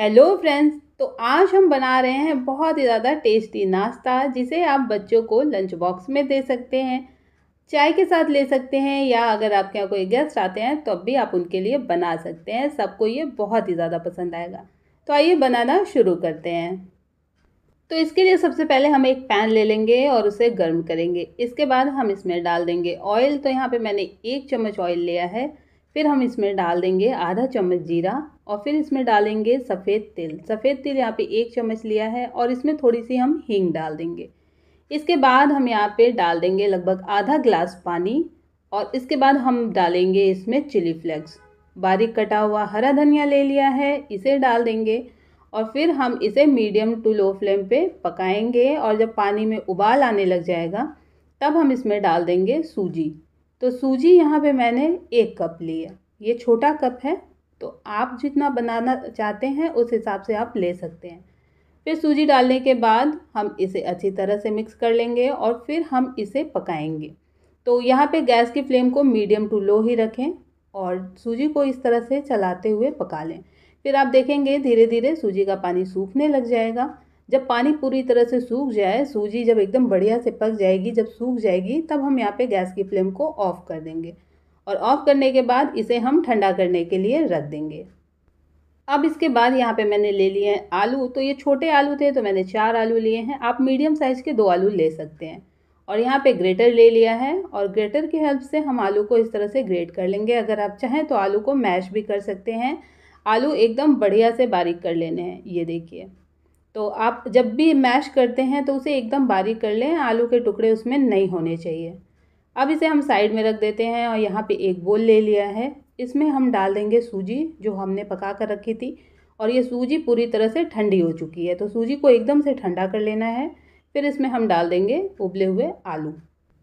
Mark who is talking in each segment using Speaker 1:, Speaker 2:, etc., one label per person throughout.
Speaker 1: hello friends तो आज हम बना रहे हैं बहुत ही ज़्यादा टेस्टी नाश्ता जिसे आप बच्चों को लंच बॉक्स में दे सकते हैं चाय के साथ ले सकते हैं या अगर आपके यहाँ कोई गेस्ट आते हैं तो भी आप उनके लिए बना सकते हैं सबको ये बहुत ही ज़्यादा पसंद आएगा तो आइए बनाना शुरू करते हैं तो इसके लिए सबसे पहले हम एक पैन ले लेंगे और उसे गर्म करेंगे इसके बाद हम इसमें डाल देंगे ऑयल तो यहाँ पर मैंने एक चम्मच ऑयल लिया है फिर हम इसमें डाल देंगे आधा चम्मच जीरा और फिर इसमें डालेंगे सफ़ेद तिल सफ़ेद तिल यहाँ पे एक चम्मच लिया है और इसमें थोड़ी सी हम हींग डाल देंगे इसके बाद हम यहाँ पे डाल देंगे लगभग आधा ग्लास पानी और इसके बाद हम डालेंगे इसमें चिली फ्लेक्स बारीक कटा हुआ हरा धनिया ले लिया है इसे डाल देंगे और फिर हम इसे मीडियम टू लो फ्लेम पे पकाएंगे और जब पानी में उबाल आने लग जाएगा तब हम इसमें डाल देंगे सूजी तो सूजी यहाँ पे मैंने एक कप लिया ये छोटा कप है तो आप जितना बनाना चाहते हैं उस हिसाब से आप ले सकते हैं फिर सूजी डालने के बाद हम इसे अच्छी तरह से मिक्स कर लेंगे और फिर हम इसे पकाएंगे तो यहाँ पे गैस की फ्लेम को मीडियम टू लो ही रखें और सूजी को इस तरह से चलाते हुए पका लें फिर आप देखेंगे धीरे धीरे सूजी का पानी सूखने लग जाएगा जब पानी पूरी तरह से सूख जाए सूजी जब एकदम बढ़िया से पक जाएगी जब सूख जाएगी तब हम यहाँ पे गैस की फ्लेम को ऑफ़ कर देंगे और ऑफ़ करने के बाद इसे हम ठंडा करने के लिए रख देंगे अब इसके बाद यहाँ पे मैंने ले लिए हैं आलू तो ये छोटे आलू थे तो मैंने चार आलू लिए हैं आप मीडियम साइज़ के दो आलू ले सकते हैं और यहाँ पे ग्रेटर ले लिया है और ग्रेटर की हेल्प से हम आलू को इस तरह से ग्रेट कर लेंगे अगर आप चाहें तो आलू को मैश भी कर सकते हैं आलू एकदम बढ़िया से बारीक कर लेने हैं ये देखिए तो आप जब भी मैश करते हैं तो उसे एकदम बारीक कर लें आलू के टुकड़े उसमें नहीं होने चाहिए अब इसे हम साइड में रख देते हैं और यहाँ पे एक बोल ले लिया है इसमें हम डाल देंगे सूजी जो हमने पका कर रखी थी और ये सूजी पूरी तरह से ठंडी हो चुकी है तो सूजी को एकदम से ठंडा कर लेना है फिर इसमें हम डाल देंगे उबले हुए आलू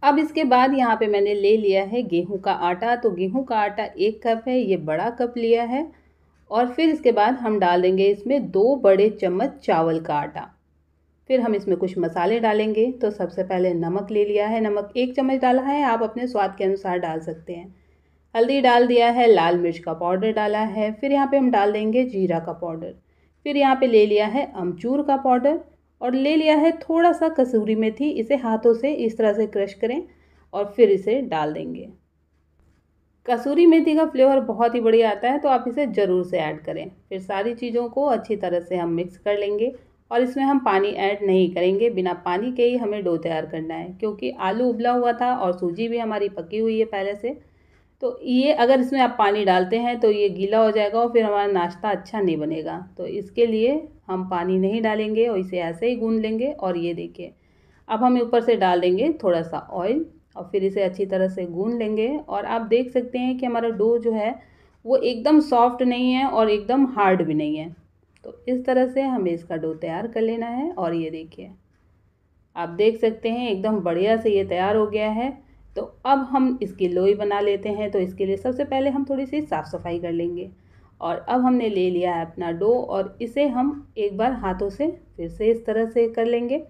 Speaker 1: अब इसके बाद यहाँ पे मैंने ले लिया है गेहूं का आटा तो गेहूं का आटा एक कप है ये बड़ा कप लिया है और फिर इसके बाद हम डाल देंगे इसमें दो बड़े चम्मच चावल का आटा फिर हम इसमें कुछ मसाले डालेंगे तो सबसे पहले नमक ले लिया है नमक एक चम्मच डाला है आप अपने स्वाद के अनुसार डाल सकते हैं हल्दी डाल दिया है लाल मिर्च का पाउडर डाला है फिर यहाँ पे हम डाल देंगे जीरा का पाउडर फिर यहाँ पे ले लिया है अमचूर का पाउडर और ले लिया है थोड़ा सा कसूरी मेथी इसे हाथों से इस तरह से क्रश करें और फिर इसे डाल देंगे कसूरी मेथी का फ्लेवर बहुत ही बढ़िया आता है तो आप इसे ज़रूर से ऐड करें फिर सारी चीज़ों को अच्छी तरह से हम मिक्स कर लेंगे और इसमें हम पानी ऐड नहीं करेंगे बिना पानी के ही हमें डो तैयार करना है क्योंकि आलू उबला हुआ था और सूजी भी हमारी पकी हुई है पहले से तो ये अगर इसमें आप पानी डालते हैं तो ये गीला हो जाएगा और फिर हमारा नाश्ता अच्छा नहीं बनेगा तो इसके लिए हम पानी नहीं डालेंगे और इसे ऐसे ही गूँध लेंगे और ये देखिए अब हम ऊपर से डाल देंगे थोड़ा सा ऑयल और फिर इसे अच्छी तरह से गूँध लेंगे और आप देख सकते हैं कि हमारा डो जो है वो एकदम सॉफ्ट नहीं है और एकदम हार्ड भी नहीं है तो इस तरह से हमें इसका डो तैयार कर लेना है और ये देखिए आप देख सकते हैं एकदम बढ़िया से ये तैयार हो गया है तो अब हम इसकी लोई बना लेते हैं तो इसके लिए सबसे पहले हम थोड़ी सी साफ़ सफाई कर लेंगे और अब हमने ले लिया है अपना डो और इसे हम एक बार हाथों से फिर से इस तरह से कर लेंगे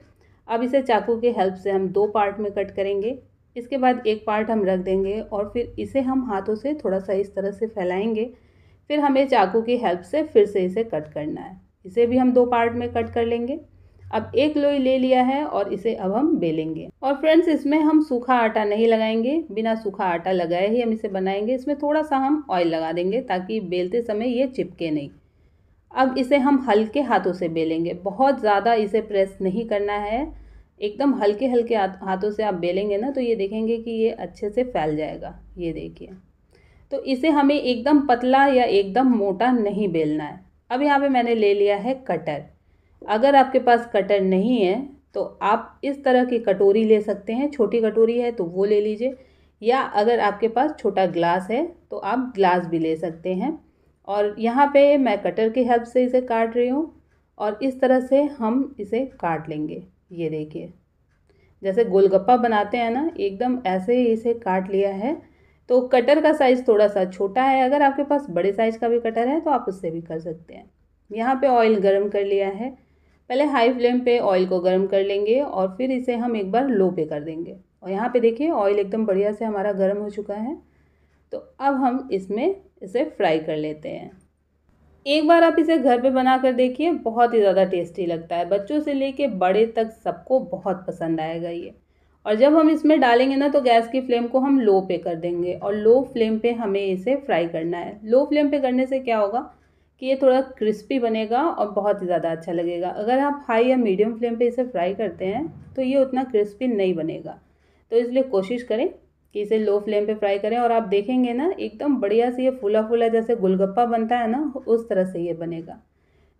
Speaker 1: अब इसे चाकू के हेल्प से हम दो पार्ट में कट करेंगे इसके बाद एक पार्ट हम रख देंगे और फिर इसे हम हाथों से थोड़ा सा इस तरह से फैलाएंगे फिर हमें चाकू की हेल्प से फिर से इसे कट करना है इसे भी हम दो पार्ट में कट कर लेंगे अब एक लोई ले लिया है और इसे अब हम बेलेंगे और फ्रेंड्स इसमें हम सूखा आटा नहीं लगाएंगे बिना सूखा आटा लगाए ही हम इसे बनाएंगे इसमें थोड़ा सा हम ऑयल लगा देंगे ताकि बेलते समय ये चिपके नहीं अब इसे हम हल्के हाथों से बेलेंगे बहुत ज़्यादा इसे प्रेस नहीं करना है एकदम हल्के हल्के हाथों से आप बेलेंगे ना तो ये देखेंगे कि ये अच्छे से फैल जाएगा ये देखिए तो इसे हमें एकदम पतला या एकदम मोटा नहीं बेलना है अब यहाँ पे मैंने ले लिया है कटर अगर आपके पास कटर नहीं है तो आप इस तरह की कटोरी ले सकते हैं छोटी कटोरी है तो वो ले लीजिए या अगर आपके पास छोटा ग्लास है तो आप ग्लास भी ले सकते हैं और यहाँ पे मैं कटर की हेल्प से इसे काट रही हूँ और इस तरह से हम इसे काट लेंगे ये देखिए जैसे गोलगप्पा बनाते हैं ना एकदम ऐसे ही इसे काट लिया है तो कटर का साइज़ थोड़ा सा छोटा है अगर आपके पास बड़े साइज़ का भी कटर है तो आप उससे भी कर सकते हैं यहाँ पे ऑयल गर्म कर लिया है पहले हाई फ्लेम पे ऑयल को गर्म कर लेंगे और फिर इसे हम एक बार लो पे कर देंगे और यहाँ पे देखिए ऑयल एकदम बढ़िया से हमारा गर्म हो चुका है तो अब हम इसमें इसे फ्राई कर लेते हैं एक बार आप इसे घर पे बना कर देखिए बहुत ही ज़्यादा टेस्टी लगता है बच्चों से लेके बड़े तक सबको बहुत पसंद आएगा ये और जब हम इसमें डालेंगे ना तो गैस की फ्लेम को हम लो पे कर देंगे और लो फ्लेम पे हमें इसे फ्राई करना है लो फ्लेम पे करने से क्या होगा कि ये थोड़ा क्रिस्पी बनेगा और बहुत ही ज़्यादा अच्छा लगेगा अगर आप हाई या मीडियम फ्लेम पे इसे फ्राई करते हैं तो ये उतना क्रिस्पी नहीं बनेगा तो इसलिए कोशिश करें कि इसे लो फ्लेम पर फ्राई करें और आप देखेंगे ना एकदम बढ़िया से ये फूला फूला जैसे गुलगप्पा बनता है ना उस तरह से ये बनेगा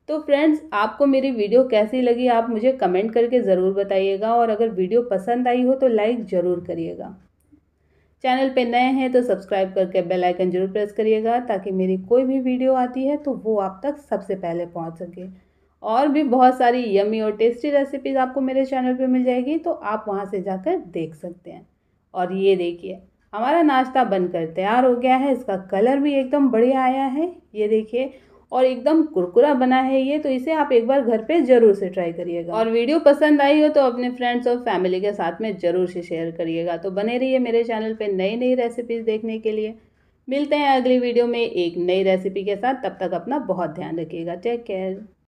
Speaker 1: तो फ्रेंड्स आपको मेरी वीडियो कैसी लगी आप मुझे कमेंट करके ज़रूर बताइएगा और अगर वीडियो पसंद आई हो तो लाइक ज़रूर करिएगा चैनल पे नए हैं तो सब्सक्राइब करके बेल आइकन जरूर प्रेस करिएगा ताकि मेरी कोई भी वीडियो आती है तो वो आप तक सबसे पहले पहुंच सके और भी बहुत सारी यमी और टेस्टी रेसिपीज़ आपको मेरे चैनल पे मिल जाएगी तो आप वहां से जाकर देख सकते हैं और ये देखिए हमारा नाश्ता बनकर तैयार हो गया है इसका कलर भी एकदम बढ़िया आया है ये देखिए और एकदम कुरकुरा बना है ये तो इसे आप एक बार घर पे ज़रूर से ट्राई करिएगा और वीडियो पसंद आई हो तो अपने फ्रेंड्स और फैमिली के साथ में ज़रूर से शेयर करिएगा तो बने रहिए मेरे चैनल पर नई नई रेसिपीज़ देखने के लिए मिलते हैं अगली वीडियो में एक नई रेसिपी के साथ तब तक अपना बहुत ध्यान रखिएगा टेक केयर